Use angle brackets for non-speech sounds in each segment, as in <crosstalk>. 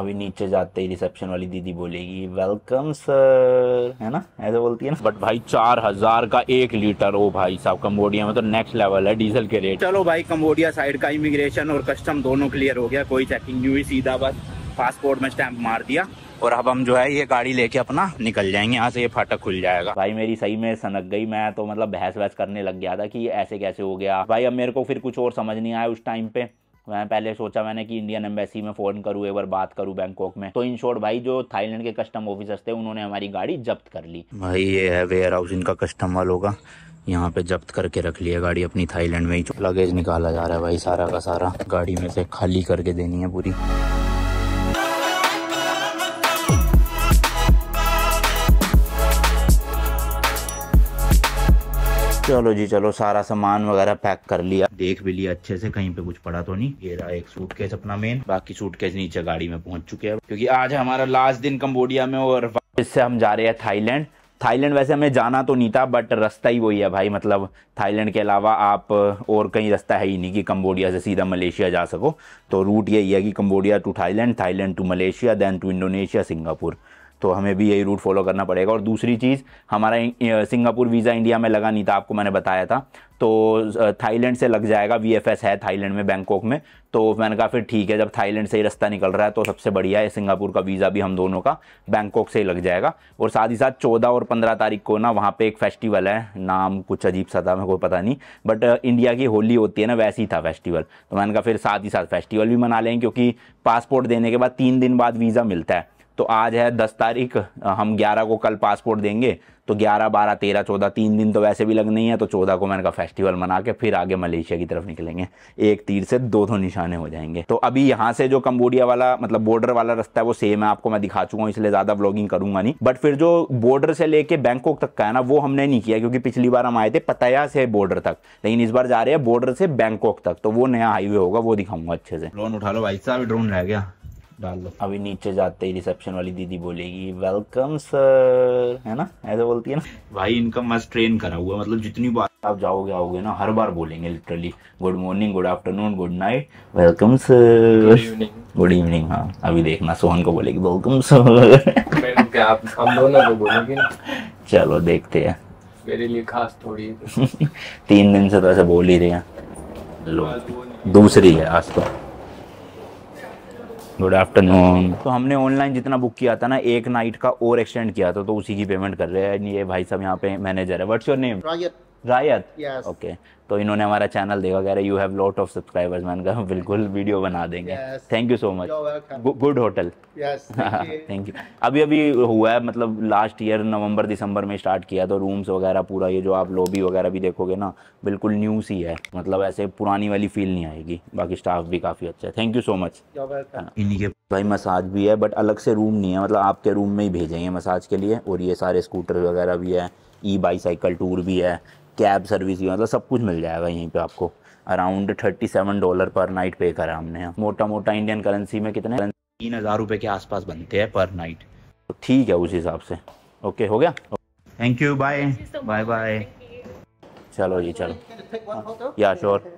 अभी नीचे जाते ही रिसेप्शन वाली दीदी बोलेगी वेलकम सर है ना ऐसे बोलती है ना बट भाई चार हजार का एक लीटर ओ भाई साहब कम्बोडिया में तो नेक्स्ट लेवल है डीजल के रेट चलो भाई कम्बोडिया साइड का इमिग्रेशन और कस्टम दोनों क्लियर हो गया कोई चेकिंग नहीं हुई सीधा बस पासपोर्ट में स्टैंप मार दिया और अब हम जो है ये गाड़ी लेके अपना निकल जाएंगे यहाँ से ये फाटक खुल जाएगा भाई मेरी सही में सनक गई मैं तो मतलब बहस बहस करने लग गया था कि ऐसे कैसे हो गया भाई अब मेरे को फिर कुछ और समझ नहीं आया उस टाइम पे मैं पहले सोचा मैंने कि इंडियन एम्बेसी में फ़ोन करूँ एक बार बात करूँ बैंकॉक में तो इन शॉर्ट भाई जो थाईलैंड के कस्टम ऑफिसर्स थे उन्होंने हमारी गाड़ी जब्त कर ली भाई ये है वेयर हाउस इनका कस्टम वालों का यहाँ पे जब्त करके रख लिया गाड़ी अपनी थाईलैंड में ही लगेज निकाला जा रहा है भाई सारा का सारा गाड़ी में से खाली करके देनी है पूरी चलो जी चलो सारा सामान वगैरह पैक कर लिया देख भी लिया अच्छे से कहीं पे कुछ पड़ा तो नहीं ये रहा एक केस अपना मेन बाकी केस नीचे गाड़ी में पहुंच चुके हैं क्योंकि आज हमारा लास्ट दिन कम्बोडिया में और इससे हम जा रहे हैं थाईलैंड थाईलैंड वैसे हमें जाना तो नहीं था बट रास्ता ही वही है भाई मतलब थाईलैंड के अलावा आप और कहीं रास्ता है ही नहीं कि कम्बोडिया से सीधा मलेशिया जा सको तो रूट यही है कि Cambodia to Thailand Thailand to Malaysia then to Indonesia Singapore तो हमें भी यही रूट फॉलो करना पड़ेगा और दूसरी चीज़ हमारा सिंगापुर वीज़ा इंडिया में लगा नहीं था आपको मैंने बताया था तो थाईलैंड से लग जाएगा वी है थाईलैंड में बैंकॉक में तो मैंने कहा फिर ठीक है जब थाईलैंड से ही रास्ता निकल रहा है तो सबसे बढ़िया है सिंगापुर का वीज़ा भी हम दोनों का बैंकॉक से ही लग जाएगा और साथ ही साथ चौदह और पंद्रह तारीख को ना वहाँ पे एक फेस्टिवल है नाम कुछ अजीब सा था मेरे को पता नहीं बट इंडिया की होली होती है ना वैसे ही था फेस्टिवल तो मैंने कहा फिर साथ ही साथ फेस्टिवल भी मना लें क्योंकि पासपोर्ट देने के बाद तीन दिन बाद वीज़ा मिलता है तो आज है दस तारीख हम ग्यारह को कल पासपोर्ट देंगे तो ग्यारह बारह तेरह चौदह तीन दिन तो वैसे भी लगने ही है तो चौदह को मैंने कहा फेस्टिवल मना के फिर आगे मलेशिया की तरफ निकलेंगे एक तीर से दो दो तो निशाने हो जाएंगे तो अभी यहाँ से जो कम्बोडिया वाला मतलब बॉर्डर वाला रास्ता है वो सेम है आपको मैं दिखा चुका हूँ इसलिए ज़्यादा ब्लॉगिंग करूंगा नहीं बट फिर जो बॉर्डर से लेके बैंकॉक तक का है ना वो हमने नहीं किया क्योंकि पिछली बार हम आए थे पतया से बॉर्डर तक लेकिन इस बार जा रहे हैं बॉर्डर से बैंकॉक तक तो वो नया हाईवे होगा वो दिखाऊंगा अच्छे से ड्रोन उठा लो भाई साहब ड्रोन रह गया डाल लो अभी नीचे जाते ही रिसेप्शन वाली दीदी बोलेगी वेलकम सर है ना ऐसे बोलती है ना भाई इनका मस्त ट्रेन करा हुआ मतलब जितनी बार आप जाओगे आओगे ना हर बार बोलेंगे literally good morning good afternoon good night welcome sir good evening हाँ अभी देखना सोहन को बोलेगी वेलकम सर आप हम दोनों को बोलोगे चलो देखते हैं मेरे लिए खास थोड़ी <laughs> तीन दिन से तो ऐसे बोल ही रहे हैं लो दूसरी है आज तो गुड आफ्टरनून तो हमने ऑनलाइन जितना बुक किया था ना एक नाइट का और एक्सटेंड किया था तो उसी की पेमेंट कर रहे हैं ये भाई साहब यहाँ पे मैनेजर है व्हाट्स योर नेम रायत yes. ओके तो इन्होंने हमारा चैनल देखा कह रहे you have lot of subscribers मैंने कहा बिल्कुल वीडियो बना देंगे thank you so much good hotel thank you अभी अभी हुआ है मतलब लास्ट ईयर नवंबर दिसंबर में स्टार्ट किया तो रूम्स वगैरह पूरा ये जो आप लॉबी वगैरह भी देखोगे ना बिल्कुल न्यू सी है मतलब ऐसे पुरानी वाली फील नहीं आएगी बाकी स्टाफ भी काफ़ी अच्छा है थैंक यू सो मच इनके भाई मसाज भी है बट अलग से रूम नहीं है मतलब आपके रूम में ही भेजेंगे मसाज के लिए और ये सारे स्कूटर वगैरह भी है ई बाईसाइकिल टूर भी है कैब सर्विस भी मतलब सब कुछ मिल जाएगा यहीं पे आपको around thirty seven dollar per night pay करा हमने मोटा मोटा इंडियन करेंसी में कितने तीन हज़ार रुपये के आसपास बनते हैं पर नाइट तो ठीक है उस हिसाब से ओके हो गया thank you bye bye bye चलो जी चलो या श्योर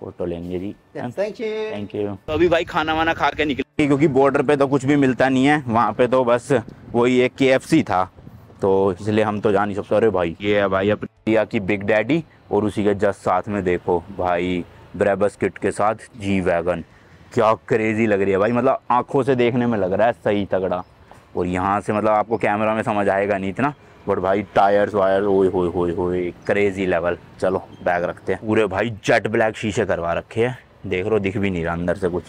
फोटो लेंगे जी थैंक यू थैंक यू तो अभी भाई खाना वाना खा के निकले क्योंकि बॉर्डर पे तो कुछ भी मिलता नहीं है वहाँ पे तो बस वही एक के था तो इसलिए हम तो जा नहीं सकते अरे भाई ये है भाई अपनी इंडिया की बिग डैडी और उसी के जस्ट साथ में देखो भाई ब्रेबस किट के साथ जी वैगन क्या क्रेज़ी लग रही है भाई मतलब आंखों से देखने में लग रहा है सही तगड़ा और यहाँ से मतलब आपको कैमरा में समझ आएगा नहीं इतना बट भाई टायर्स वायर ओए होए होए होए क्रेज़ी लेवल चलो बैग रखते हैं पूरे भाई जेट ब्लैक शीशे करवा रखे हैं देख रो दिख भी नहीं रहा अंदर से कुछ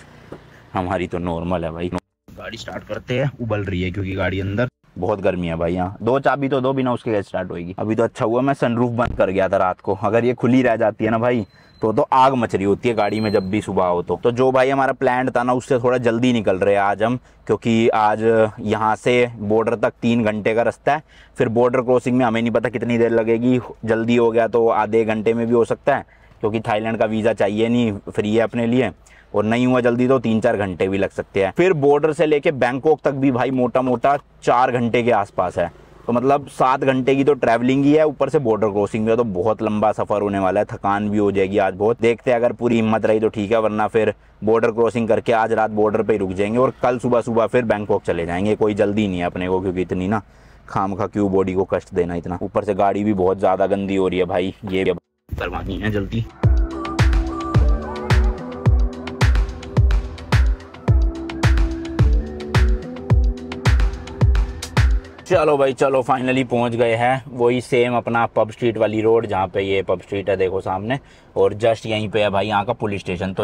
हमारी तो नॉर्मल है भाई गाड़ी स्टार्ट करते हैं उबल रही है क्योंकि गाड़ी अंदर बहुत गर्मी है भाई यहाँ दो चाबी तो दो बिना उसके गैस स्टार्ट होगी अभी तो अच्छा हुआ मैं सनरूफ बंद कर गया था रात को अगर ये खुली रह जाती है ना भाई तो तो आग मच रही होती है गाड़ी में जब भी सुबह हो तो तो जो भाई हमारा प्लान था ना उससे थोड़ा जल्दी निकल रहे हैं आज हम क्योंकि आज यहाँ से बॉर्डर तक तीन घंटे का रास्ता है फिर बॉर्डर क्रॉसिंग में हमें नहीं पता कितनी देर लगेगी जल्दी हो गया तो आधे घंटे में भी हो सकता है क्योंकि थाईलैंड का वीज़ा चाहिए नहीं फ्री है अपने लिए और नहीं हुआ जल्दी तो तीन चार घंटे भी लग सकते हैं फिर बॉर्डर से लेके बैंकॉक तक भी भाई मोटा मोटा चार घंटे के आसपास है तो मतलब सात घंटे की तो ट्रैवलिंग ही है ऊपर से बॉर्डर क्रॉसिंग है तो बहुत लंबा सफ़र होने वाला है थकान भी हो जाएगी आज बहुत देखते हैं अगर पूरी हिम्मत रही तो ठीक है वरना फिर बॉर्डर क्रॉसिंग करके आज रात बॉर्डर पे रुक जाएंगे और कल सुबह सुबह फिर बैंकॉक चले जाएंगे कोई जल्दी नहीं है अपने को क्योंकि इतनी ना खाम खा क्यों बॉडी को कष्ट देना इतना ऊपर से गाड़ी भी बहुत ज़्यादा गंदी हो रही है भाई ये करवानी है जल्दी चलो भाई चलो फाइनली पहुंच गए हैं वही सेम अपना पब स्ट्रीट वाली रोड जहाँ पे ये पब स्ट्रीट है देखो सामने और जस्ट यहीं पे है भाई यहाँ का पुलिस स्टेशन तो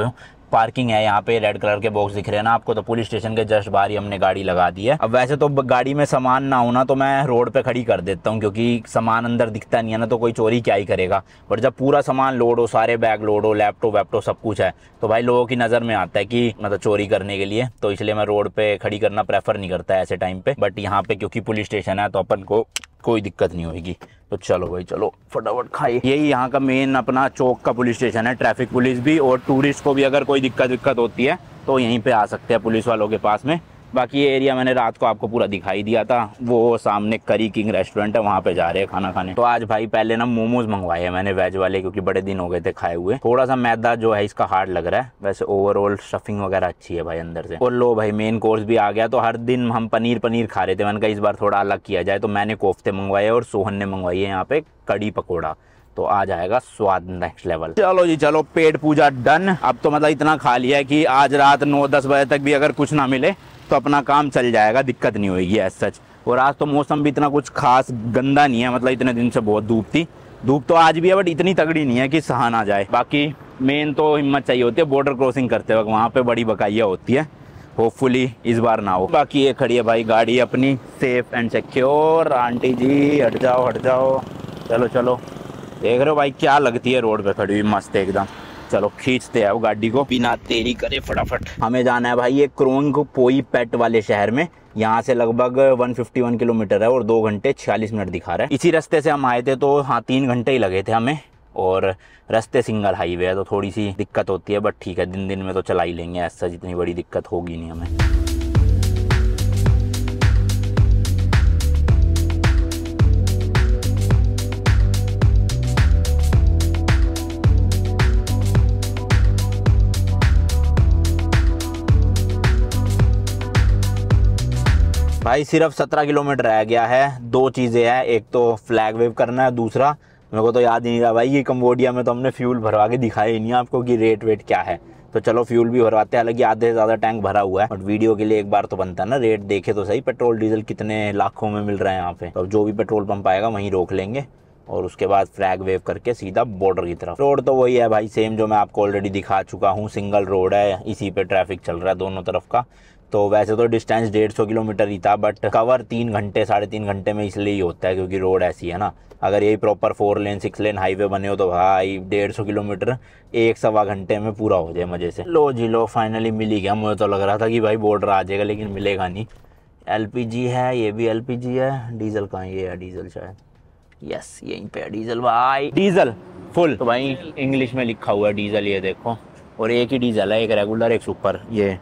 पार्किंग है यहाँ पे रेड कलर के बॉक्स दिख रहे हैं ना आपको तो पुलिस स्टेशन के जस्ट बाहर ही हमने गाड़ी लगा दी है अब वैसे तो गाड़ी में सामान ना होना तो मैं रोड पे खड़ी कर देता हूँ क्योंकि सामान अंदर दिखता नहीं है ना तो कोई चोरी क्या ही करेगा बट जब पूरा सामान लोड हो सारे बैग लोड हो लैपटॉप वैपटॉप सब कुछ है तो भाई लोगों की नज़र में आता है कि मतलब चोरी करने के लिए तो इसलिए मैं रोड पर खड़ी करना प्रेफर नहीं करता ऐसे टाइम पर बट यहाँ पे क्योंकि पुलिस स्टेशन है तो अपन को कोई दिक्कत नहीं होगी तो चलो भाई चलो फटाफट खाइए यही यहाँ का मेन अपना चौक का पुलिस स्टेशन है ट्रैफिक पुलिस भी और टूरिस्ट को भी अगर कोई दिक्कत विक्कत होती है तो यहीं पे आ सकते हैं पुलिस वालों के पास में बाकी ये एरिया मैंने रात को आपको पूरा दिखाई दिया था वो सामने करी किंग रेस्टोरेंट है वहाँ पे जा रहे हैं खाना खाने तो आज भाई पहले ना मोमोज मंगवाए हैं मैंने वेज वाले क्योंकि बड़े दिन हो गए थे खाए हुए थोड़ा सा मैदा जो है इसका हार्ड लग रहा है वैसे ओवरऑल स्टफिंग वगैरह अच्छी है भाई अंदर से और लो भाई मेन कोर्स भी आ गया तो हर दिन हम पनीर पनीर खा रहे थे मैंने कहा इस बार थोड़ा अलग किया जाए तो मैंने कोफ्ते मंगवाए और सोहन ने मंगवाई है यहाँ पे कड़ी पकौड़ा तो आ जाएगा स्वाद नेक्स्ट लेवल चलो जी चलो पेट पूजा डन अब तो मतलब इतना खा लिया है कि आज रात नौ दस बजे तक भी अगर कुछ ना मिले तो अपना काम चल जाएगा दिक्कत नहीं होगी एज सच और आज तो मौसम भी इतना कुछ खास गंदा नहीं है मतलब इतने दिन से बहुत धूप थी धूप तो आज भी है बट इतनी तगड़ी नहीं है कि सहा ना जाए बाकी मेन तो हिम्मत चाहिए होती है बॉर्डर क्रॉसिंग करते वक्त वहाँ पे बड़ी बकाइया होती है होपफुली इस बार ना हो बाकी ये खड़ी है भाई गाड़ी अपनी सेफ एंड सिक्योर आंटी जी हट जाओ हट जाओ चलो चलो देख रहे हो भाई क्या लगती है रोड पे खड़ी हुई मस्त एकदम चलो खींचते हैं वो गाड़ी को बिना तेरी करे फटाफट हमें जाना है भाई ये क्रोंग पोई पेट वाले शहर में यहाँ से लगभग 151 किलोमीटर है और दो घंटे 46 मिनट दिखा रहा है इसी रास्ते से हम आए थे तो हाँ तीन घंटे ही लगे थे हमें और रास्ते सिंगल हाईवे है तो थोड़ी सी दिक्कत होती है बट ठीक है दिन दिन में तो चला ही लेंगे ऐसा जितनी बड़ी दिक्कत होगी नहीं हमें भाई सिर्फ सत्रह किलोमीटर रह गया है दो चीज़ें हैं एक तो फ्लैग वेव करना है दूसरा मेरे को तो याद ही नहीं रहा भाई ये कम्बोडिया में तो हमने फ्यूल भरवा के दिखाया ही नहीं आपको कि रेट वेट क्या है तो चलो फ्यूल भी भरवाते हैं हालांकि आधे से ज़्यादा टैंक भरा हुआ है बट वीडियो के लिए एक बार तो बनता है ना रेट देखे तो सही पेट्रोल डीजल कितने लाखों में मिल रहा है यहाँ पे तो जो भी पेट्रोल पंप आएगा वहीं रोक लेंगे और उसके बाद फ्लैग वेव करके सीधा बॉर्डर की तरफ रोड तो वही है भाई सेम जो मैं आपको ऑलरेडी दिखा चुका हूँ सिंगल रोड है इसी पे ट्रैफिक चल रहा है दोनों तरफ का तो वैसे तो डिस्टेंस डेढ़ सौ किलोमीटर ही था बट कवर तीन घंटे साढ़े तीन घंटे में इसलिए ही होता है क्योंकि रोड ऐसी है ना अगर यही proper four lane six lane highway बने हो तो भाई डेढ़ सौ किलोमीटर एक सवा घंटे में पूरा हो जाए मज़े से लो जी लो फाइनली मिली गया मुझे तो लग रहा था कि भाई बॉर्डर आ जाएगा लेकिन मिलेगा नहीं एल है ये भी एल है डीजल कहाँ ये है डीजल शायद यस यहीं पे डीजल भाई डीजल फुल तो भाई इंग्लिश में लिखा हुआ है डीजल ये देखो और एक ही डीजल है एक रेगुलर एक सुपर ये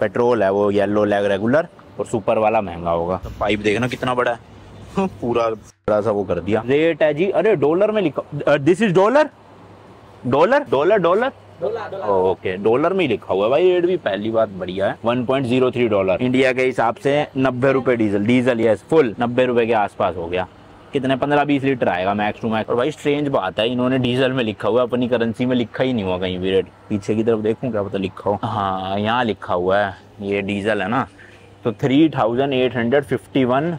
पेट्रोल है वो येलो लैग रेगुलर और सुपर वाला महंगा होगा तो पाइप देखना कितना बड़ा है <laughs> पूरा बड़ा सा वो कर दिया रेट है जी अरे डॉलर में लिखा this is dollar dollar dollar dollar okay dollar में ही लिखा हुआ है भाई रेट भी पहली बात बढ़िया है 1.03 डॉलर इंडिया के हिसाब से नब्बे रुपए डीजल डीजल यस फुल नब्बे रुपए के आसपास हो गया कितने पंद्रह बीस लीटर आएगा मैक्स टू मैक्स और भाई स्ट्रेंज बात है इन्होंने डीजल में लिखा हुआ है अपनी करेंसी में लिखा ही नहीं हुआ कहीं भी रेट पीछे की तरफ देखूँ क्या पता लिखा हो हाँ यहाँ लिखा हुआ है ये डीजल है ना तो three thousand eight hundred fifty one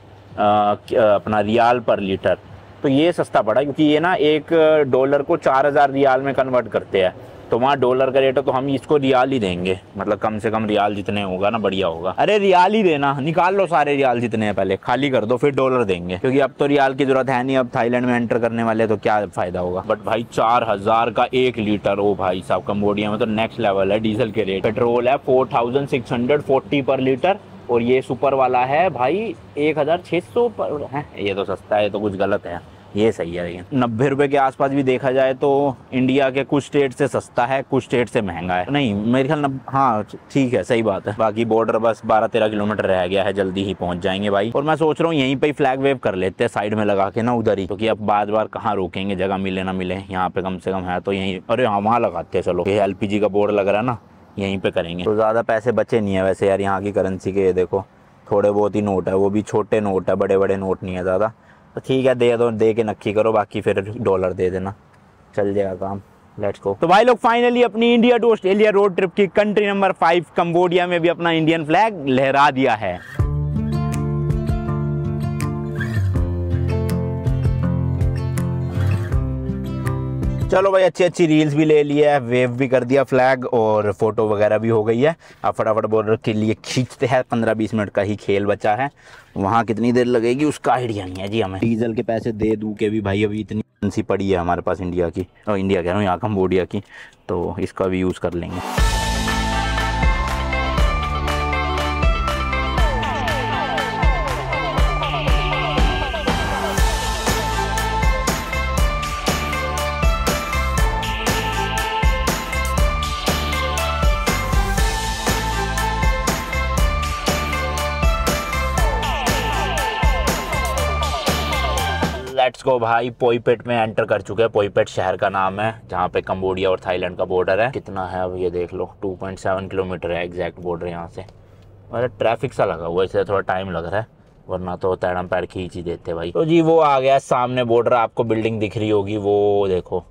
अपना रियाल पर लीटर तो ये सस्ता पड़ा क्योंकि ये ना एक डॉलर को चार हज़ार रियाल में कन्वर्ट करते हैं तो वहाँ डॉलर का रेट है तो हम इसको रियाल ही देंगे मतलब कम से कम रियाल जितने होगा ना बढ़िया होगा अरे रियाल ही देना निकाल लो सारे रियाल जितने हैं पहले खाली कर दो फिर डॉलर देंगे क्योंकि अब तो रियाल की जरूरत है नहीं अब थाईलैंड में एंटर करने वाले तो क्या फायदा होगा बट भाई चार हजार का एक लीटर हो भाई साहब कम्बोडिया में तो नेक्स्ट लेवल है डीजल के रेट पेट्रोल है four thousand six hundred forty per litre और ये सुपर वाला है भाई एक हज़ार छह सौ पर है ये तो सस्ता है ये तो कुछ गलत है ये सही है लेकिन नब्बे रुपए के आसपास भी देखा जाए तो इंडिया के कुछ स्टेट से सस्ता है कुछ स्टेट से महंगा है नहीं मेरे ख्याल नब... हाँ ठीक है सही बात है बाकी बॉर्डर बस बारह तेरह किलोमीटर रह गया है जल्दी ही पहुंच जाएंगे भाई और मैं सोच रहा हूँ यहीं पर ही फ्लैग वेव कर लेते हैं साइड में लगा के ना उधर ही क्योंकि तो अब बार बार कहाँ रोकेंगे जगह मिले ना मिले यहाँ पे कम से कम है तो यहीं अरे हाँ वहाँ लगाते हैं चलो ये एल का बोर्ड लग रहा है ना यहीं पे करेंगे तो ज़्यादा पैसे बचे नहीं है वैसे यार यहाँ की करेंसी के देखो थोड़े बहुत ही नोट है वो भी छोटे नोट है बड़े बड़े नोट नहीं है ज़्यादा तो ठीक है दे दो दे के नक्की करो बाकी फिर डॉलर दे देना चल जाएगा काम लेट्स गो तो भाई लोग फाइनली अपनी India to Australia road trip की कंट्री नंबर फाइव कम्बोडिया में भी अपना इंडियन फ्लैग लहरा दिया है चलो भाई अच्छी अच्छी रील्स भी ले लिया है वेव भी कर दिया फ्लैग और फोटो वगैरह भी हो गई है अब फटाफट बॉर्डर के लिए खींचते हैं पंद्रह बीस मिनट का ही खेल बचा है वहाँ कितनी देर लगेगी उसका आइडिया नहीं है जी हमें डीजल के पैसे दे दूँ के भी भाई अभी इतनी पड़ी है हमारे पास इंडिया की और इंडिया कह रहा हूँ यहाँ कम्बोडिया की तो इसका भी यूज़ कर लेंगे को भाई पोईपेट में एंटर कर चुके हैं पोईपेट शहर का नाम है जहाँ पे कम्बोडिया और थाईलैंड का बॉर्डर है कितना है अब ये देख लो 2.7 किलोमीटर है एग्जैक्ट बॉर्डर यहाँ से मतलब ट्रैफिक सा लगा हुआ इसलिए थोड़ा टाइम लग रहा है वरना तो तैरम पैर खींच ही देते भाई तो जी वो आ गया सामने बॉर्डर आपको बिल्डिंग दिख रही होगी वो देखो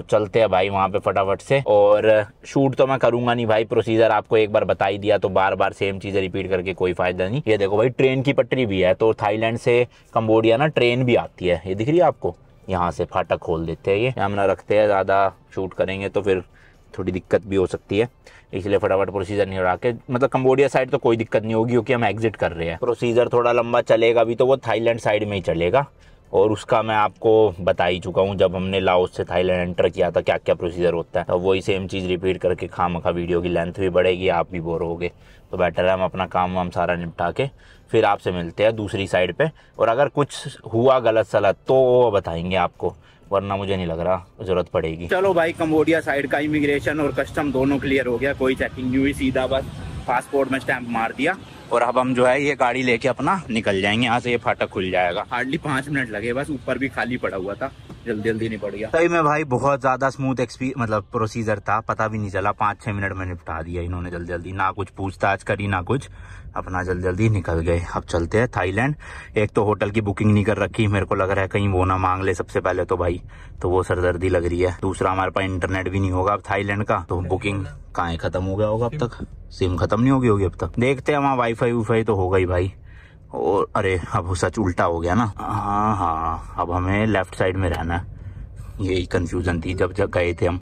तो चलते हैं भाई वहाँ पे फटाफट से और शूट तो मैं करूंगा नहीं भाई प्रोसीजर आपको एक बार बता ही दिया तो बार बार सेम चीज़ रिपीट करके कोई फ़ायदा नहीं ये देखो भाई ट्रेन की पटरी भी है तो थाईलैंड से कम्बोडिया ना ट्रेन भी आती है ये दिख रही है आपको यहाँ से फाटक खोल देते हैं ये हम ना रखते हैं ज़्यादा शूट करेंगे तो फिर थोड़ी दिक्कत भी हो सकती है इसलिए फटाफट प्रोसीजर नहीं उड़ा के मतलब कम्बोडिया साइड तो कोई दिक्कत नहीं होगी क्योंकि हम एग्जिट कर रहे हैं प्रोसीजर थोड़ा लंबा चलेगा भी तो वो थाईलैंड साइड में ही चलेगा और उसका मैं आपको बता ही चुका हूँ जब हमने लाओस से थाईलैंड एंटर किया था तो क्या क्या प्रोसीजर होता है तो वही सेम चीज़ रिपीट करके खाम खा वीडियो की लेंथ भी बढ़ेगी आप भी बोर होगे तो बेटर है हम अपना काम वाम सारा निपटा के फिर आपसे मिलते हैं दूसरी साइड पे और अगर कुछ हुआ गलत सलत तो बताएंगे आपको वरना मुझे नहीं लग रहा जरूरत पड़ेगी चलो भाई कम्बोडिया साइड का इमिग्रेशन और कस्टम दोनों क्लियर हो गया कोई चेकिंग नहीं हुई सीधा बस पासपोर्ट में स्टैंप मार दिया और अब हम जो है ये गाड़ी लेके अपना निकल जाएंगे यहाँ से ये फाटक खुल जाएगा हार्डली पांच मिनट लगे बस ऊपर भी खाली पड़ा हुआ था जल्दी जल्दी निपट गया सही में भाई बहुत ज्यादा स्मूथ एक्सपी मतलब प्रोसीजर था पता भी नहीं चला पाँच छह मिनट में निपटा दिया इन्होंने जल्दी जल्दी ना कुछ पूछताछ करी ना कुछ अपना जल्दी जल्दी निकल गए अब चलते हैं थाईलैंड एक तो होटल की बुकिंग नहीं कर रखी मेरे को लग रहा है कहीं वो ना मांग ले सबसे पहले तो भाई तो वो सरदर्दी लग रही है दूसरा हमारे पास इंटरनेट भी नहीं होगा अब थाईलैंड का तो बुकिंग कहा खत्म हो गया होगा अब तक सिम खत्म नहीं होगी होगी अब तक देखते हैं वहाँ वाई फाई तो होगा ही भाई और अरे अब सच उल्टा हो गया ना हाँ हाँ अब हमें लेफ्ट साइड में रहना है यही कंफ्यूजन थी जब जब गए थे हम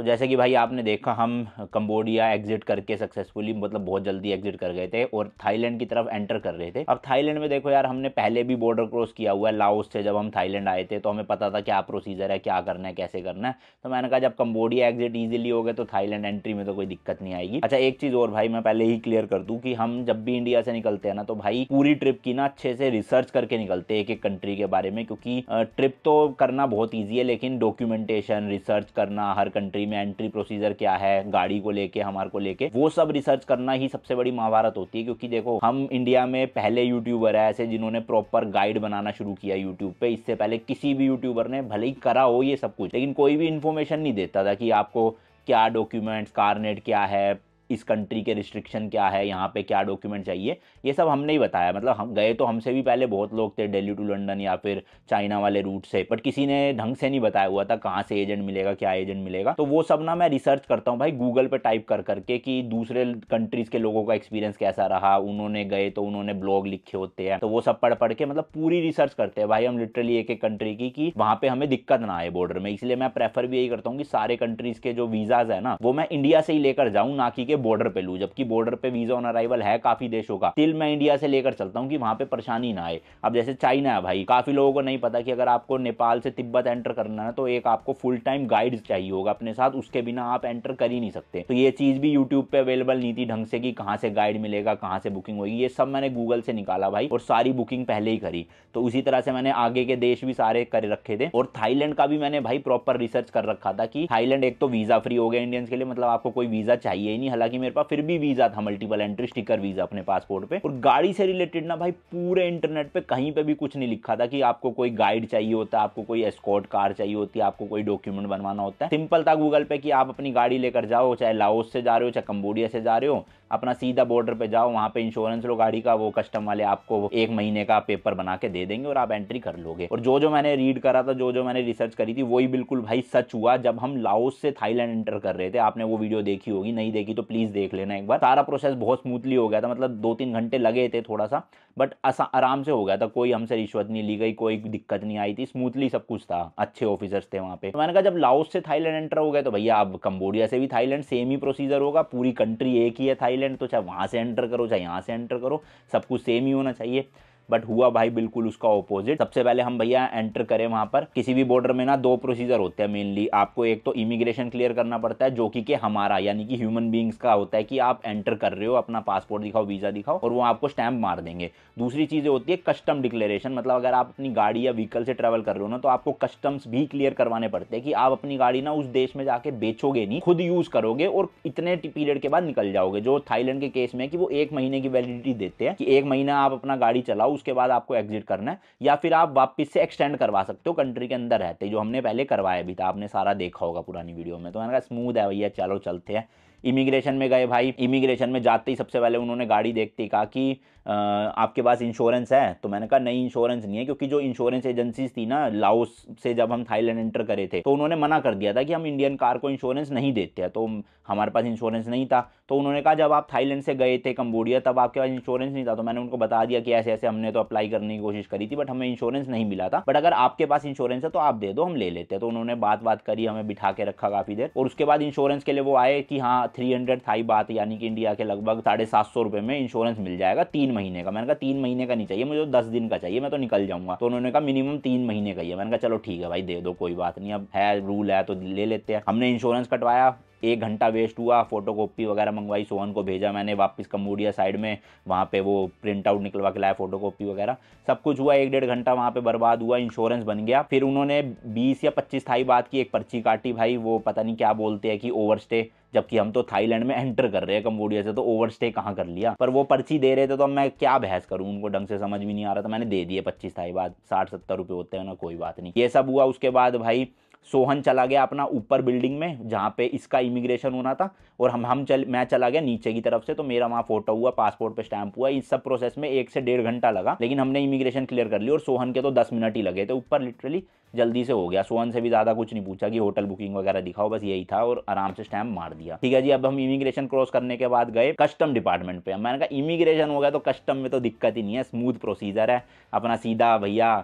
तो जैसे कि भाई आपने देखा हम कंबोडिया एग्जिट करके सक्सेसफुली मतलब बहुत जल्दी एग्जिट कर गए थे और थाईलैंड की तरफ एंटर कर रहे थे अब थाईलैंड में देखो यार हमने पहले भी बॉर्डर क्रॉस किया हुआ है लाओस से जब हम थाईलैंड आए थे तो हमें पता था क्या प्रोसीजर है क्या करना है कैसे करना है तो मैंने कहा जब कंबोडिया एग्जिट ईजिली हो गए तो थाईलैंड एंट्री में तो कोई दिक्कत नहीं आएगी अच्छा एक चीज़ और भाई मैं पहले ही क्लियर कर दूँ कि हम जब भी इंडिया से निकलते हैं ना तो भाई पूरी ट्रिप की ना अच्छे से रिसर्च करके निकलते हैं एक एक कंट्री के बारे में क्योंकि ट्रिप तो करना बहुत ईजी है लेकिन डॉक्यूमेंटेशन रिसर्च करना हर कंट्री एंट्री प्रोसीजर क्या है गाड़ी को लेके हमारे को लेके वो सब रिसर्च करना ही सबसे बड़ी महाभारत होती है क्योंकि देखो हम इंडिया में पहले यूट्यूबर है ऐसे जिन्होंने प्रॉपर गाइड बनाना शुरू किया यूट्यूब पे इससे पहले किसी भी यूट्यूबर ने भले ही करा हो ये सब कुछ लेकिन कोई भी इन्फॉर्मेशन नहीं देता था कि आपको क्या डॉक्यूमेंट्स कारनेट क्या है इस कंट्री के रिस्ट्रिक्शन क्या है यहाँ पे क्या डॉक्यूमेंट चाहिए ये सब हमने ही बताया मतलब हम गए तो हमसे भी पहले बहुत लोग थे दिल्ली टू लंदन या फिर चाइना वाले रूट से बट किसी ने ढंग से नहीं बताया हुआ था कहाँ से एजेंट मिलेगा क्या एजेंट मिलेगा तो वो सब ना मैं रिसर्च करता हूँ भाई गूगल पर टाइप कर करके कि दूसरे कंट्रीज के लोगों का एक्सपीरियंस कैसा रहा उन्होंने गए तो उन्होंने ब्लॉग लिखे होते हैं तो वो सब पढ़ पढ़ के मतलब पूरी रिसर्च करते हैं भाई हम लिटरली एक एक कंट्री की कि वहाँ पे हमें दिक्कत ना आए बॉर्डर में इसलिए मैं प्रेफर भी यही करता हूँ कि सारे कंट्रीज के जो वीजाज है ना वो मैं इंडिया से ही लेकर जाऊँ ना कि के बॉर्डर पे लू जबकि बॉर्डर पे वीज़ा ऑन अराइवल है काफ़ी देशों का तिल मैं इंडिया से लेकर चलता हूँ कि वहां पे परेशानी ना आए अब जैसे चाइना है भाई काफ़ी लोगों को नहीं पता कि अगर आपको नेपाल से तिब्बत एंटर करना है तो एक आपको फुल टाइम गाइड चाहिए होगा अपने साथ उसके बिना आप एंटर कर ही नहीं सकते तो ये चीज़ भी यूट्यूब पे अवेलेबल नहीं थी ढंग से कि कहाँ से गाइड मिलेगा कहाँ से बुकिंग होगी ये सब मैंने गूगल से निकाला भाई और सारी बुकिंग पहले ही करी तो उसी तरह से मैंने आगे के देश भी सारे कर रखे थे और थाईलैंड का भी मैंने भाई प्रॉपर रिसर्च कर रखा था कि थाईलैंड एक तो वीज़ा फ्री हो गया इंडियंस के लिए मतलब आपको कोई वीज़ा चाहिए ही नहीं हालांकि हालांकि मेरे पास फिर भी वीज़ा था मल्टीपल एंट्री स्टिकर वीज़ा अपने पासपोर्ट पे और गाड़ी से रिलेटेड ना भाई पूरे इंटरनेट पे कहीं पे भी कुछ नहीं लिखा था कि आपको कोई गाइड चाहिए होता है आपको कोई एस्कॉर्ट कार चाहिए होती है आपको कोई डॉक्यूमेंट बनवाना होता है सिंपल था गूगल पे कि आप अपनी गाड़ी लेकर जाओ चाहे लाओस से जा रहे हो चाहे कंबोडिया से जा रहे हो अपना सीधा बॉर्डर पे जाओ वहाँ पे इंश्योरेंस लो गाड़ी का वो कस्टम वाले आपको एक महीने का पेपर बना के दे देंगे और आप एंट्री कर लोगे और जो जो मैंने रीड करा था जो जो मैंने रिसर्च करी थी वही बिल्कुल भाई सच हुआ जब हम लाओस से थाईलैंड एंटर कर रहे थे आपने वो वीडियो देखी होगी नहीं देखी तो प्लीज प्लीज़ देख लेना एक बार सारा प्रोसेस बहुत स्मूथली हो गया था मतलब दो तीन घंटे लगे थे थोड़ा सा बट आराम से हो गया था कोई हमसे रिश्वत नहीं ली गई कोई दिक्कत नहीं आई थी स्मूथली सब कुछ था अच्छे ऑफिसर्स थे वहाँ पे तो मैंने कहा जब लाओस से थाईलैंड एंटर हो गए तो भैया अब कंबोडिया से भी थाईलैंड सेम ही प्रोसीजर होगा पूरी कंट्री एक ही है थाईलैंड तो चाहे वहाँ से एंटर करो चाहे यहाँ से एंटर करो सब कुछ सेम ही होना चाहिए बट हुआ भाई बिल्कुल उसका ऑपोजिट सबसे पहले हम भैया एंटर करें वहां पर किसी भी बॉर्डर में ना दो प्रोसीजर होते हैं मेनली आपको एक तो इमिग्रेशन क्लियर करना पड़ता है जो कि के हमारा यानी कि ह्यूमन बींग्स का होता है कि आप एंटर कर रहे हो अपना पासपोर्ट दिखाओ वीजा दिखाओ और वो आपको स्टैंप मार देंगे दूसरी चीज होती है कस्टम डिक्लेरेशन मतलब अगर आप अपनी गाड़ी या व्हीकल से ट्रेवल कर रहे हो ना तो आपको कस्टम्स भी क्लियर करवाने पड़ते हैं कि आप अपनी गाड़ी ना उस देश में जाके बेचोगे नहीं खुद यूज करोगे और इतने पीरियड के बाद निकल जाओगे जो थाईलैंड के केस में कि वो एक महीने की वैलिडिटी देते हैं कि एक महीना आप अपना गाड़ी चलाओ उसके बाद आपको एग्जिट करना है या फिर आप वापस से एक्सटेंड करवा सकते हो कंट्री के अंदर रहते जो हमने पहले करवाया भी था आपने सारा देखा होगा पुरानी वीडियो में तो मैंने कहा स्मूथ है भैया चलो चलते हैं इमिग्रेशन में गए भाई इमिग्रेशन में जाते ही सबसे पहले उन्होंने गाड़ी देखती कहा कि आपके पास इंश्योरेंस है तो मैंने कहा नहीं इंश्योरेंस नहीं है क्योंकि जो इंश्योरेंस एजेंसीज थी ना लाओस से जब हम थाईलैंड एंटर करे थे तो उन्होंने मना कर दिया था कि हम इंडियन कार को इंश्योरेंस नहीं देते हैं तो हमारे पास इंश्योरेंस नहीं था तो उन्होंने कहा जब आप थाईलैंड से गए थे कम्बोडिया तब आपके पास इंश्योरेंस नहीं था तो मैंने उनको बता दिया कि ऐसे ऐसे हमने तो अप्लाई करने की कोशिश करी थी बट हमें इंश्योरेंस नहीं मिला था बट अगर आपके पास इंश्योरेंस है तो आप दे दो हम ले लेते हैं तो उन्होंने बात बात करी हमें बिठा के रखा काफ़ी देर और उसके बाद इंश्योरेंस के लिए वो आए कि हाँ थ्री हंड्रेड थाई बात यानी कि इंडिया के लगभग साढ़े सात सौ रुपये में इंश्योरेंस मिल जाएगा तीन तीन महीने का मैंने कहा तीन महीने का नहीं चाहिए मुझे तो दस दिन का चाहिए मैं तो निकल जाऊंगा तो उन्होंने कहा मिनिमम तीन महीने का ही है मैंने कहा चलो ठीक है भाई दे दो कोई बात नहीं अब है रूल है तो ले लेते हैं हमने इंश्योरेंस कटवाया एक घंटा वेस्ट हुआ फोटो कॉपी वगैरह मंगवाई सोहन को भेजा मैंने वापस कम्बोडिया साइड में वहाँ पे वो प्रिंट आउट निकलवा के लाया फोटो कॉपी वगैरह सब कुछ हुआ एक डेढ़ घंटा वहाँ पे बर्बाद हुआ इंश्योरेंस बन गया फिर उन्होंने बीस या पच्चीस थाई बात की एक पर्ची काटी भाई वो पता नहीं क्या बोलते हैं कि ओवर स्टे जबकि हम तो थाईलैंड में एंटर कर रहे हैं कम्बोडिया से तो ओवर स्टे कहाँ कर लिया पर वो पर्ची दे रहे थे तो मैं क्या बहस करूँ उनको ढंग से समझ भी नहीं आ रहा था मैंने दे दिए पच्चीस थाई बाद साठ सत्तर रुपये होते हैं ना कोई बात नहीं ये सब हुआ उसके बाद भाई सोहन चला गया अपना ऊपर बिल्डिंग में जहाँ पे इसका इमिग्रेशन होना था और हम हम चल मैं चला गया नीचे की तरफ से तो मेरा वहाँ फोटो हुआ पासपोर्ट पे स्टैंप हुआ इस सब प्रोसेस में एक से डेढ़ घंटा लगा लेकिन हमने इमिग्रेशन क्लियर कर ली और सोहन के तो दस मिनट ही लगे थे तो ऊपर लिटरली जल्दी से हो गया सोहन से भी ज़्यादा कुछ नहीं पूछा कि होटल बुकिंग वगैरह दिखाओ बस यही था और आराम से स्टैम्प मार दिया ठीक है जी अब हम इमिग्रेशन क्रॉस करने के बाद गए कस्टम डिपार्टमेंट पे मैंने कहा इमिग्रेशन हो गया तो कस्टम में तो दिक्कत ही नहीं है स्मूथ प्रोसीजर है अपना सीधा भैया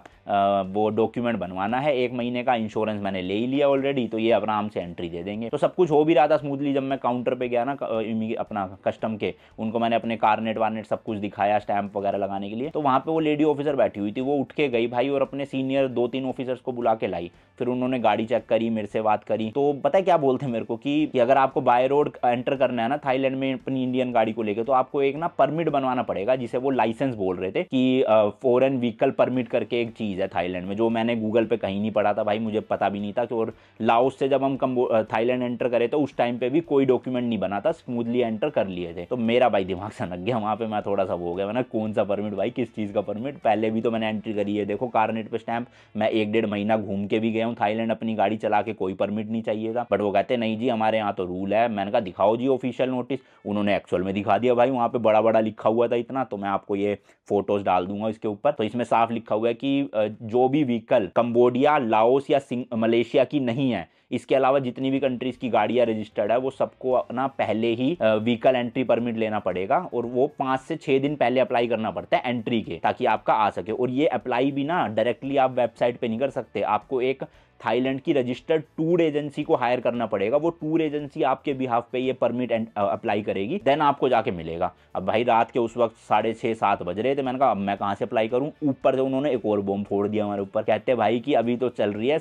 वो डॉक्यूमेंट बनवाना है एक महीने का इंश्योरेंस मैंने ले ही लिया ऑलरेडी तो ये अपना हमसे एंट्री दे देंगे तो सब कुछ हो भी रहा था स्मूथली जब मैं काउंटर पे गया ना अपना कस्टम के उनको मैंने अपने कारनेट वारनेट सब कुछ दिखाया स्टैंप वगैरह लगाने के लिए तो वहाँ पे वो लेडी ऑफिसर बैठी हुई थी वो उठ के गई भाई और अपने सीनियर दो तीन ऑफिसर्स को बुला के लाई फिर उन्होंने गाड़ी चेक करी मेरे से बात करी तो पता है क्या बोलते हैं मेरे को कि अगर आपको बाय रोड एंटर करना है ना थाईलैंड में अपनी इंडियन गाड़ी को लेकर तो आपको एक ना परमिट बनवाना पड़ेगा जिसे वो लाइसेंस बोल रहे थे कि फॉरन व्हीकल परमिट करके एक चीज़ है थाईलैंड में जो मैंने गूगल पे कहीं नहीं पढ़ा था भाई मुझे पता भी नहीं तक और लाओस से जब हम कम्बो थाईलैंड एंटर करे तो उस टाइम पे भी कोई डॉक्यूमेंट नहीं बना था स्मूथली एंटर कर लिए थे तो मेरा भाई दिमाग सनक गया वहाँ पे मैं थोड़ा सा वो हो गया मैंने कौन सा परमिट भाई किस चीज़ का परमिट पहले भी तो मैंने एंट्री करी है देखो कारनेट पर स्टैम्प मैं एक डेढ़ महीना घूम के भी गया हूँ थाईलैंड अपनी गाड़ी चला के कोई परमिट नहीं चाहिए था बट वो कहते नहीं जी हमारे यहाँ तो रूल है मैंने कहा दिखाओ जी ऑफिशियल नोटिस उन्होंने एक्चुअल में दिखा दिया भाई वहाँ पर बड़ा बड़ा लिखा हुआ था इतना तो मैं आपको ये फोटोज डाल दूंगा इसके ऊपर तो इसमें साफ लिखा हुआ है कि जो भी व्हीकल कंबोडिया लाओस या मलेशिया एशिया की नहीं है इसके अलावा जितनी भी कंट्रीज़ की गाड़ियां रजिस्टर्ड है वो सबको अपना पहले ही व्हीकल एंट्री परमिट लेना पड़ेगा और वो पांच से छह दिन पहले अप्लाई करना पड़ता है एंट्री के ताकि आपका आ सके और ये अप्लाई भी ना डायरेक्टली आप वेबसाइट पे नहीं कर सकते आपको एक थाईलैंड की रजिस्टर्ड टूर एजेंसी को हायर करना पड़ेगा वो टूर एजेंसी आपके बिहाफ पे ये परमिट एंड अप्लाई करेगी देन आपको जाके मिलेगा अब भाई रात के उस वक्त साढ़े छः सात बज रहे थे मैंने कहा अब मैं कहाँ से अप्लाई करूँ ऊपर से उन्होंने एक और बॉम्ब फोड़ दिया हमारे ऊपर कहते हैं भाई की अभी तो चल रही है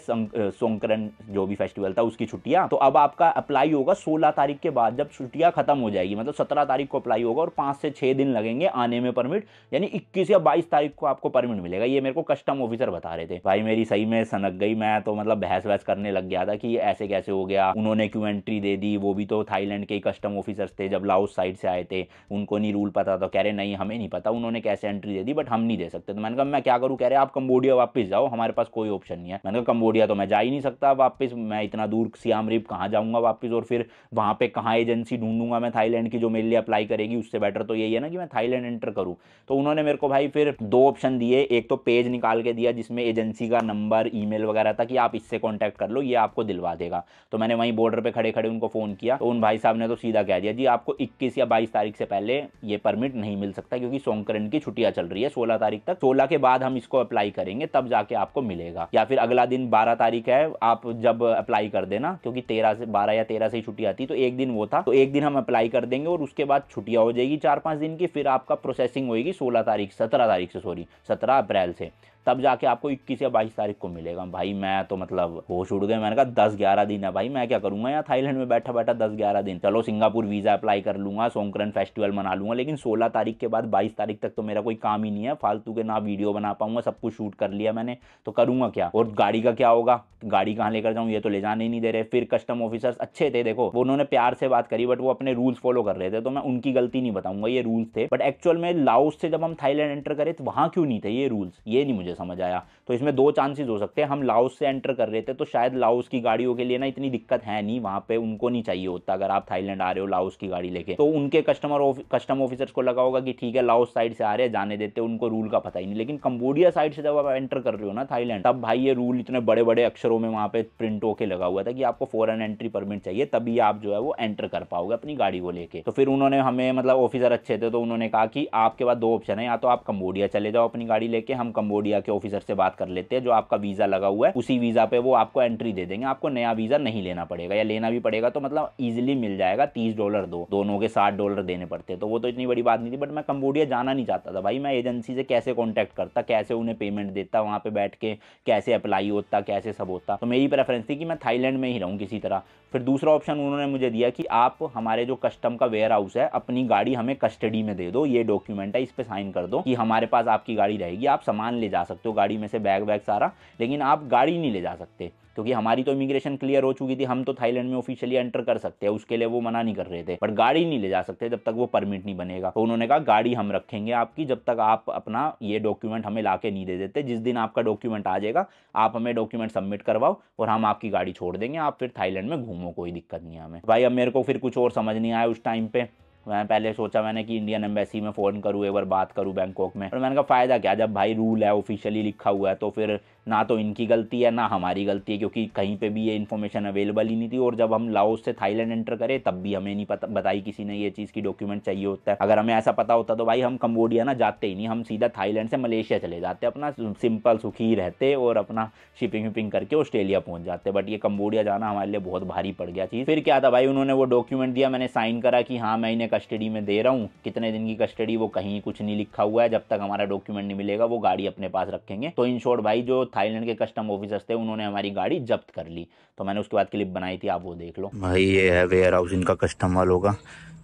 सोंकरन जो भी फेस्टिवल था उसकी छुट्टियाँ तो अब आपका अप्लाई होगा सोलह तारीख के बाद जब छुट्टियाँ खत्म हो जाएगी मतलब सत्रह तारीख को अप्लाई होगा और पाँच से छः दिन लगेंगे आने में परमिट यानी इक्कीस या बाईस तारीख को आपको परमिट मिलेगा ये मेरे को कस्टम ऑफिसर बता रहे थे भाई मेरी सही में सनक गई मैं तो मतलब मतलब बहस वहस करने लग गया था कि ऐसे कैसे हो गया उन्होंने क्यों एंट्री दे दी वो भी तो थाईलैंड के कस्टम ऑफिसर्स थे जब लाउस साइड से आए थे उनको नहीं रूल पता तो कह रहे नहीं हमें नहीं पता उन्होंने कैसे एंट्री दे दी बट हम नहीं दे सकते तो मैंने कहा मैं क्या करूँ कह रहे आप कंबोडिया वापस जाओ हमारे पास कोई ऑप्शन नहीं है मैंने कहा कंबोडिया तो मैं जा ही नहीं सकता वापस मैं इतना दूर सियाम रिप कहाँ जाऊँगा वापस और फिर वहाँ पर कहाँ एजेंसी ढूंढूंगा मैं थाईलैंड की जो मेरे लिए अप्लाई करेगी उससे बेटर तो यही है ना कि मैं थाईलैंड एंटर करूँ तो उन्होंने मेरे को भाई फिर दो ऑप्शन दिए एक तो पेज निकाल के दिया जिसमें एजेंसी का नंबर ईमेल वगैरह था कि आप इससे कॉन्टैक्ट कर लो ये आपको दिलवा देगा तो मैंने वहीं बॉर्डर पर खड़े खड़े उनको फ़ोन किया तो उन भाई साहब ने तो सीधा कह दिया जी आपको इक्कीस या बाईस तारीख से पहले ये परमिट नहीं मिल सकता क्योंकि सोमकरण की छुट्टियाँ चल रही है सोलह तारीख तक सोलह के बाद हम इसको अप्लाई करेंगे तब जाके आपको मिलेगा या फिर अगला दिन बारह तारीख है आप जब अप्लाई कर देना क्योंकि तेरह से बारह या तेरह से ही छुट्टी आती तो एक दिन वो था तो एक दिन हम अप्लाई कर देंगे और उसके बाद छुट्टियाँ हो जाएगी चार पांच दिन की फिर आपका प्रोसेसिंग होगी सोलह तारीख सत्रह तारीख से सॉरी सत्रह अप्रैल से तब जाके आपको इक्कीस या बाईस तारीख को मिलेगा भाई मैं तो मतलब होश उड़ गए मैंने कहा दस ग्यारह दिन है भाई मैं क्या करूंगा यहाँ थाईलैंड में बैठा बैठा दस ग्यारह दिन चलो सिंगापुर वीज़ा अप्लाई कर लूंगा सोंकरन फेस्टिवल मना लूंगा लेकिन सोलह तारीख के बाद बाईस तारीख तक तो मेरा कोई काम ही नहीं है फालतू के ना वीडियो बना पाऊंगा सब कुछ शूट कर लिया मैंने तो करूंगा क्या और गाड़ी का क्या होगा गाड़ी कहाँ लेकर जाऊँ ये तो ले जाने ही नहीं दे रहे फिर कस्टम ऑफिसर्स अच्छे थे देखो वो उन्होंने प्यार से बात करी बट वो अपने रूल्स फॉलो कर रहे थे तो मैं उनकी गलती नहीं बताऊंगा ये रूल्स थे बट एक्चुअल में लाओस से जब हम थाईलैंड एंटर करे तो वहाँ क्यों नहीं थे ये रूल्स ये नहीं मुझे समझ आया तो इसमें दो चांसेस हो सकते हैं हम लाओस से एंटर कर रहे थे तो शायद लाओस की गाड़ियों के लिए ना इतनी दिक्कत है नहीं वहाँ पे उनको नहीं चाहिए होता अगर आप थाईलैंड आ रहे हो लाओस की गाड़ी लेके तो उनके कस्टमर कस्टम ऑफिसर्स को लगा होगा कि ठीक है लाओस साइड से आ रहे हैं जाने देते उनको रूल का पता ही नहीं लेकिन कंबोडिया साइड से जब आप एंटर कर रहे हो ना थाईलैंड तब भाई ये रूल इतने बड़े बड़े अक्षरों में वहाँ पे प्रिंट होकर लगा हुआ था कि आपको फॉरन एंट्री परमिट चाहिए तभी आप जो है वो एंटर कर पाओगे अपनी गाड़ी को लेकर तो फिर उन्होंने हमें मतलब ऑफिसर अच्छे थे तो उन्होंने कहा कि आपके पास दो ऑप्शन है या तो आप कंबोडिया चले जाओ अपनी गाड़ी लेके हम कंबोडिया के ऑफिसर से बात कर लेते हैं जो आपका वीज़ा लगा हुआ है उसी वीज़ा पे वो आपको एंट्री दे देंगे आपको नया वीज़ा नहीं लेना पड़ेगा या लेना भी पड़ेगा तो मतलब ईजिली मिल जाएगा तीस डॉलर दो दोनों के साठ डॉलर देने पड़ते तो वो तो इतनी बड़ी बात नहीं थी बट मैं कंबोडिया जाना नहीं चाहता था भाई मैं एजेंसी से कैसे कॉन्टैक्ट करता कैसे उन्हें पेमेंट देता वहाँ पे बैठ के कैसे अप्लाई होता कैसे सब होता तो मेरी प्रेफरेंस थी कि मैं थाईलैंड में ही रहूँ किसी तरह फिर दूसरा ऑप्शन उन्होंने मुझे दिया कि आप हमारे जो कस्टम का वेयर हाउस है अपनी गाड़ी हमें कस्टडी में दे दो ये डॉक्यूमेंट है इस पर साइन कर दो कि हमारे पास आपकी गाड़ी रहेगी आप सामान ले जा सकते सकते हो गाड़ी में से बैग वैग सारा लेकिन आप गाड़ी नहीं ले जा सकते क्योंकि हमारी तो इमिग्रेशन क्लियर हो चुकी थी हम तो थाईलैंड में ऑफिशियली एंटर कर सकते हैं उसके लिए वो मना नहीं कर रहे थे पर गाड़ी नहीं ले जा सकते जब तक वो परमिट नहीं बनेगा तो उन्होंने कहा गाड़ी हम रखेंगे आपकी जब तक आप अपना ये डॉक्यूमेंट हमें ला नहीं दे देते जिस दिन आपका डॉक्यूमेंट आ जाएगा आप हमें डॉक्यूमेंट सबमिट करवाओ और हम आपकी गाड़ी छोड़ देंगे आप फिर थाईलैंड में घूमो कोई दिक्कत नहीं हमें भाई अब मेरे को फिर कुछ और समझ नहीं आया उस टाइम पे मैंने पहले सोचा मैंने कि इंडियन एम्बेसी में फ़ोन करूँ एक बार बात करूँ बैंकॉक में और मैंने कहा फ़ायदा क्या जब भाई रूल है ऑफिशियली लिखा हुआ है तो फिर ना तो इनकी गलती है ना हमारी गलती है क्योंकि कहीं पे भी ये इन्फॉर्मेशन अवेलेबल ही नहीं थी और जब हम लाओस से थाईलैंड एंटर करें तब भी हमें नहीं पता बताई किसी ने ये चीज़ की डॉक्यूमेंट चाहिए होता है अगर हमें ऐसा पता होता तो भाई हम कम्बोडिया ना जाते ही नहीं हम सीधा थाईलैंड से मलेशिया चले जाते अपना सिंपल सुखी रहते और अपना शिपिंग विपिंग करके ऑस्ट्रेलिया पहुँच जाते बट ये कम्बोडिया जाना हमारे लिए बहुत भारी पड़ गया चीज़ फिर क्या था भाई उन्होंने वो डॉक्यूमेंट दिया मैंने साइन करा कि हाँ मैं इन्हें कस्टडी में दे रहा हूँ कितने दिन की कस्टडी वो कहीं कुछ नहीं लिखा हुआ है जब तक हमारा डॉक्यूमेंट नहीं मिलेगा वो गाड़ी अपने पास रखेंगे तो इन शॉर्ट भाई जो थाईलैंड के कस्टम ऑफिसर्स थे उन्होंने हमारी गाड़ी जब्त कर ली तो मैंने उसके बाद क्लिप बनाई थी आप वो देख लो भाई ये है वेयर हाउस इनका कस्टम वाल होगा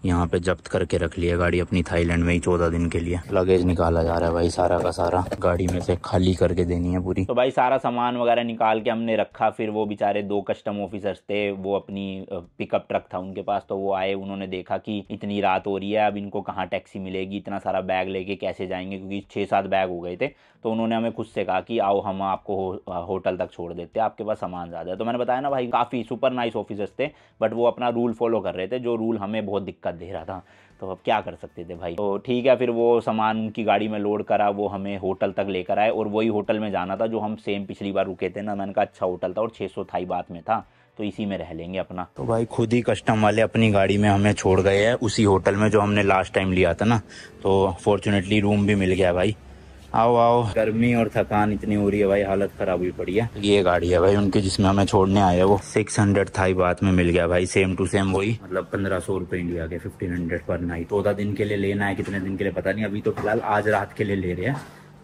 यहाँ पे जब्त करके रख लिया गाड़ी अपनी थाईलैंड में ही चौदह दिन के लिए लगेज निकाला जा रहा है भाई सारा का सारा गाड़ी में से खाली करके देनी है पूरी तो भाई सारा सामान वगैरह निकाल के हमने रखा फिर वो बेचारे दो कस्टम ऑफिसर्स थे वो अपनी पिकअप ट्रक था उनके पास तो वो आए उन्होंने देखा कि इतनी रात हो रही है अब इनको कहाँ टैक्सी मिलेगी इतना सारा बैग लेके कैसे जाएंगे क्योंकि छः सात बैग हो गए थे तो उन्होंने हमें खुद से कहा कि आओ हम आपको होटल तक छोड़ देते आपके पास सामान ज़्यादा है तो मैंने बताया ना भाई काफ़ी सुपर नाइस ऑफिसर्स थे बट वो अपना रूल फॉलो कर रहे थे जो रूल हमें बहुत दिक्कत दे रहा था तो अब क्या कर सकते थे भाई तो ठीक है फिर वो सामान उनकी गाड़ी में लोड करा वो हमें होटल तक लेकर आए और वही होटल में जाना था जो हम सेम पिछली बार रुके थे ना मैंने कहा अच्छा होटल था और छः सौ थाई बात में था तो इसी में रह लेंगे अपना तो भाई खुद ही कस्टम वाले अपनी गाड़ी में हमें छोड़ गए हैं उसी होटल में जो हमने लास्ट टाइम लिया था ना तो फॉर्चुनेटली रूम भी मिल गया भाई आओ आओ गर्मी और थकान इतनी हो रही है भाई हालत खराब हुई पड़ी है ये गाड़ी है भाई उनके जिसमें हमें छोड़ने आया वो सिक्स हंड्रेड था बात में मिल गया भाई सेम टू सेम वही मतलब पंद्रह सौ रुपए इंडिया के फिफ्टीन हंड्रेड पर नाइट चौदह दिन के लिए लेना है कितने दिन के लिए पता नहीं अभी तो फिलहाल आज रात के लिए ले रहे हैं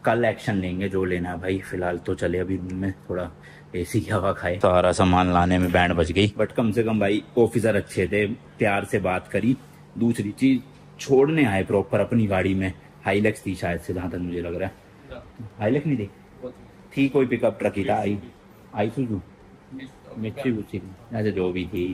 कल एक्शन लेंगे जो लेना है भाई फिलहाल तो चले अभी में थोड़ा एसी की हवा खाए सारा सामान लाने में बैंड बच गई बट कम से कम भाई ऑफिसर अच्छे थे प्यार से बात करी दूसरी चीज छोड़ने आए प्रॉपर अपनी गाड़ी में हाईलेक्स थी शायद से जहाँ तक मुझे लग रहा है हाईलेक्स नहीं थी थी कोई पिकअप ट्रक ही था आई आई सुजू मिर्ची अच्छा जो भी थी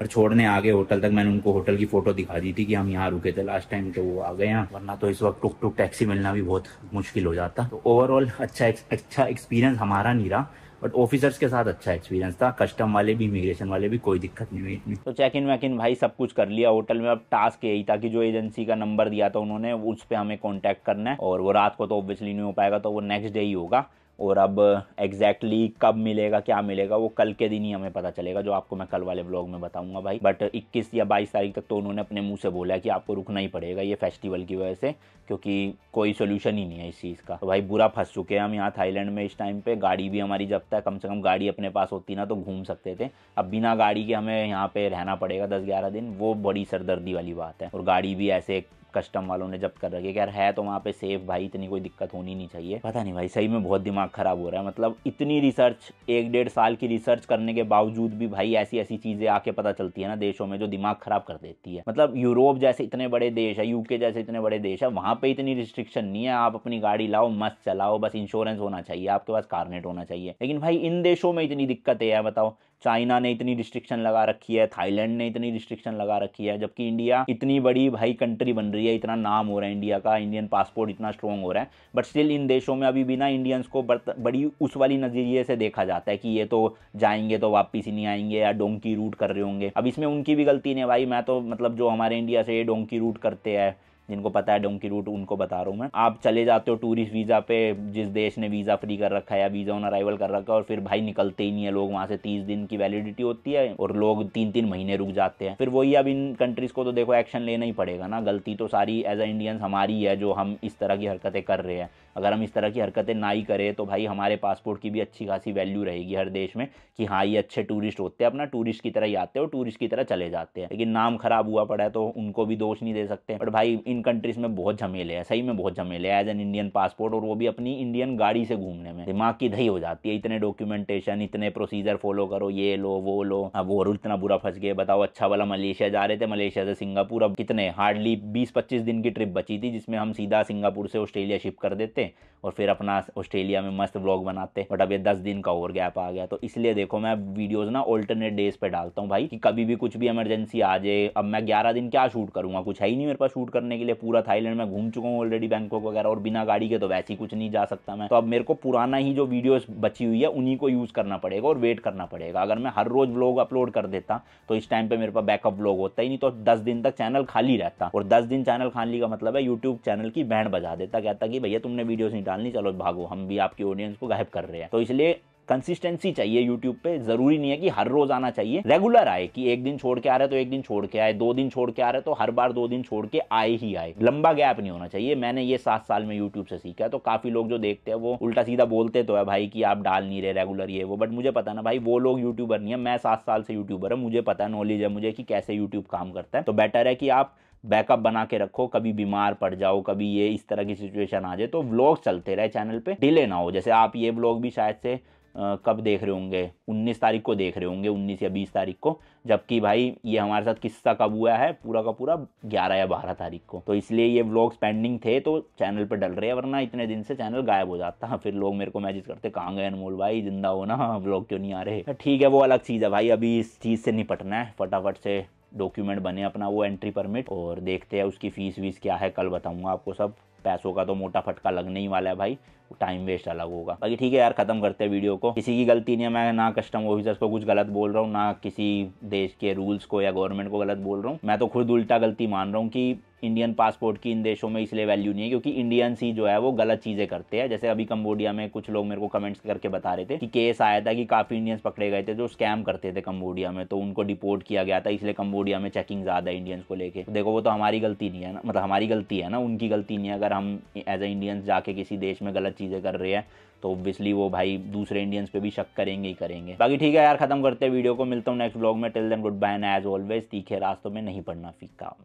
और छोड़ने आगे होटल तक मैंने उनको होटल की फोटो दिखा दी थी कि हम यहाँ रुके थे लास्ट टाइम तो वो आ गए यहाँ वरना तो इस वक्त टुक टुक टैक्सी मिलना भी बहुत मुश्किल हो जाता तो ओवरऑल अच्छा अच्छा एक्सपीरियंस हमारा नहीं रहा बट ऑफिसर्स के साथ अच्छा एक्सपीरियंस था कस्टम वाले भी इमिग्रेशन वाले भी कोई दिक्कत नहीं हुई इतनी तो चेक इन वैक इन भाई सब कुछ कर लिया होटल में अब टास्क यही था कि जो एजेंसी का नंबर दिया था उन्होंने उस पर हमें कॉन्टैक्ट करना है और वो रात को तो ऑब्वियसली नहीं हो पाएगा तो वो नेक्स्ट डे ही होगा और अब एग्जैक्टली exactly कब मिलेगा क्या मिलेगा वो कल के दिन ही हमें पता चलेगा जो आपको मैं कल वाले ब्लॉग में बताऊंगा भाई बट 21 या 22 तारीख तक तो उन्होंने अपने मुंह से बोला है कि आपको रुकना ही पड़ेगा ये फेस्टिवल की वजह से क्योंकि कोई सोल्यूशन ही नहीं है इस चीज़ का तो भाई बुरा फंस चुके हैं हम यहाँ थाईलैंड में इस टाइम पर गाड़ी भी हमारी जब तक कम से कम गाड़ी अपने पास होती ना तो घूम सकते थे अब बिना गाड़ी के हमें यहाँ पर रहना पड़ेगा दस ग्यारह दिन वो बड़ी सरदर्दी वाली बात है और गाड़ी भी ऐसे कस्टम वालों ने जब्त कर रखी है यार है तो वहाँ पे सेफ भाई इतनी कोई दिक्कत होनी नहीं चाहिए पता नहीं भाई सही में बहुत दिमाग खराब हो रहा है मतलब इतनी रिसर्च एक डेढ़ साल की रिसर्च करने के बावजूद भी भाई ऐसी ऐसी चीज़ें आके पता चलती है ना देशों में जो दिमाग खराब कर देती है मतलब यूरोप जैसे इतने बड़े देश है यूके जैसे इतने बड़े देश है वहाँ पर इतनी रिस्ट्रिक्शन नहीं है आप अपनी गाड़ी लाओ मस्त चलाओ बस इंश्योरेंस होना चाहिए आपके पास कारनेट होना चाहिए लेकिन भाई इन देशों में इतनी दिक्कतें हैं बताओ चाइना ने इतनी रिस्ट्रिक्शन लगा रखी है थाईलैंड ने इतनी रिस्ट्रिक्शन लगा रखी है जबकि इंडिया इतनी बड़ी भाई कंट्री बन रही है इतना नाम हो रहा है इंडिया का इंडियन पासपोर्ट इतना स्ट्रॉन्ग हो रहा है बट स्टिल इन देशों में अभी भी ना इंडियंस को बड़ी उस वाली नज़रिए से देखा जाता है कि ये तो जाएंगे तो वापस ही नहीं आएंगे या डोंकी रूट कर रहे होंगे अब इसमें उनकी भी गलती नहीं भाई मैं तो मतलब जो हमारे इंडिया से ये डोंकी रूट करते हैं जिनको पता है डोंकी रूट उनको बता रहा हूँ मैं आप चले जाते हो टूरिस्ट वीज़ा पे जिस देश ने वीज़ा फ्री कर रखा है या वीज़ा ऑन अराइवल कर रखा है और फिर भाई निकलते ही नहीं है लोग वहाँ से तीस दिन की वैलिडिटी होती है और लोग तीन तीन महीने रुक जाते हैं फिर वही अब इन कंट्रीज़ को तो देखो एक्शन लेना ही पड़ेगा ना गलती तो सारी एज ए इंडियंस हमारी है जो हम इस तरह की हरकतें कर रहे हैं अगर हम इस तरह की हरकतें ना ही करें तो भाई हमारे पासपोर्ट की भी अच्छी खासी वैल्यू रहेगी हर देश में कि हाँ ये अच्छे टूरिस्ट होते हैं अपना टूरिस्ट की तरह ही आते हैं और टूरिस्ट की तरह चले जाते हैं लेकिन नाम खराब हुआ पड़ा है तो उनको भी दोष नहीं दे सकते बट भाई इन कंट्रीज में बहुत झमेले है सही में बहुत झमेले है एज एन इंडियन पासपोर्ट और वो भी अपनी इंडियन गाड़ी से घूमने में दिमाग की दही हो जाती है इतने डॉक्यूमेंटेशन इतने प्रोसीजर फॉलो करो ये लो वो लो अब वो इतना बुरा फंस गए बताओ अच्छा वाला मलेशिया जा रहे थे मलेशिया से सिंगापुर अब कितने हार्डली बीस पच्चीस दिन की ट्रिप बची थी जिसमें हम सीधा सिंगापुर से ऑस्ट्रेलिया शिफ्ट कर देते और फिर अपना ऑस्ट्रेलिया में मस्त ब्लॉग बनाते बट अब ये दस दिन का ओवर गैप आ गया तो इसलिए देखो मैं वीडियोज़ ना ऑल्टरनेट डेज पे डालता हूँ भाई कि कभी भी कुछ भी इमरजेंसी आ जाए अब मैं ग्यारह दिन क्या शूट करूंगा कुछ है ही नहीं मेरे पास शूट करने के लिए पूरा थाईलैंड में घूम चुका हूँ ऑलरेडी बैंकॉक वगैरह और बिना गाड़ी के तो वैसे ही कुछ नहीं जा सकता मैं तो अब मेरे को पुराना ही जो वीडियो बची हुई है उन्हीं को यूज़ करना पड़ेगा और वेट करना पड़ेगा अगर मैं हर रोज़ ब्लॉग अपलोड कर देता तो इस टाइम पे मेरे पास बैकअप ब्लॉग होता ही नहीं तो दस दिन तक चैनल खाली रहता और दस दिन चैनल खाली का मतलब है यूट्यूब चैनल की बैंड बजा देता कहता कि भैया तुमने वीडियोज़ नहीं डालनी चलो भागो हम भी आपकी ऑडियंस को गायब कर रहे हैं तो इसलिए कंसिस्टेंसी चाहिए यूट्यूब पे जरूरी नहीं है कि हर रोज आना चाहिए रेगुलर आए कि एक दिन छोड़ के आ रहे तो एक दिन छोड़ के आए दो दिन छोड़ के आ रहे तो हर बार दो दिन छोड़ के आए ही आए लंबा गैप नहीं होना चाहिए मैंने ये सात साल में यूट्यूब से सीखा है तो काफी लोग जो देखते हैं वो उल्टा सीधा बोलते तो है भाई की आप डाल नहीं रहे रेगुलर ये वो बट मुझे पता ना भाई वो लोग यूट्यूबर नहीं है मैं सात साल से यूट्यूबर है मुझे पता नॉलेज है मुझे कि कैसे यूट्यूब काम करता है तो बेटर है कि आप बैकअप बना के रखो कभी बीमार पड़ जाओ कभी ये इस तरह की सिचुएशन आ जाए तो व्लॉग चलते रहे चैनल पे डिले ना हो जैसे आप ये व्लॉग भी शायद से कब देख रहे होंगे 19 तारीख को देख रहे होंगे 19 या 20 तारीख को जबकि भाई ये हमारे साथ किस्सा कब हुआ है पूरा का पूरा 11 या 12 तारीख को तो इसलिए ये व्लॉग्स पेंडिंग थे तो चैनल पर डल रहे हैं वरना इतने दिन से चैनल गायब हो जाता है <laughs> फिर लोग मेरे को मैसेज करते कहाँ गए अनमोल भाई जिंदा हो ना ब्लॉग <laughs> क्यों नहीं आ रहे तो ठीक है वो अलग चीज़ है भाई अभी इस चीज़ से निपटना है फटाफट से डॉक्यूमेंट बने अपना वो एंट्री परमिट और देखते हैं उसकी फ़ीस वीस क्या है कल बताऊंगा आपको सब पैसों का तो मोटा फटका लगने ही वाला है भाई टाइम वेस्ट अलग होगा बाकी ठीक है यार खत्म करते हैं वीडियो को किसी की गलती नहीं है मैं ना कस्टम ऑफिसर्स को कुछ गलत बोल रहा हूँ ना किसी देश के रूल्स को या गवर्नमेंट को गलत बोल रहा हूँ मैं तो खुद उल्टा गलती मान रहा हूँ कि इंडियन पासपोर्ट की इन देशों में इसलिए वैल्यू नहीं है क्योंकि इंडियंस ही जो है वो गलत चीज़ें करते हैं जैसे अभी कंबोडिया में कुछ लोग मेरे को कमेंट्स करके बता रहे थे कि केस आया था कि काफ़ी इंडियंस पकड़े गए थे जो स्कैम करते थे कंबोडिया में तो उनको डिपोर्ट किया गया था इसलिए कंबोडिया में चेकिंग ज़्यादा है इंडियंस को लेकर तो देखो वो तो हमारी गलती नहीं है ना मतलब हमारी गलती है ना उनकी गलती नहीं है अगर हम एज ए इंडियंस जाके किसी देश में गलत चीज़ें कर रहे हैं तो ऑब्वियसली वो भाई दूसरे इंडियंस पे भी शक करेंगे ही करेंगे बाकी ठीक है यार खत्म करते हैं वीडियो को मिलता हूँ नेक्स्ट ब्लॉग में till then good bye and as always तीखे रास्तों में नहीं पढ़ना फीका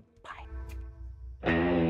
बाय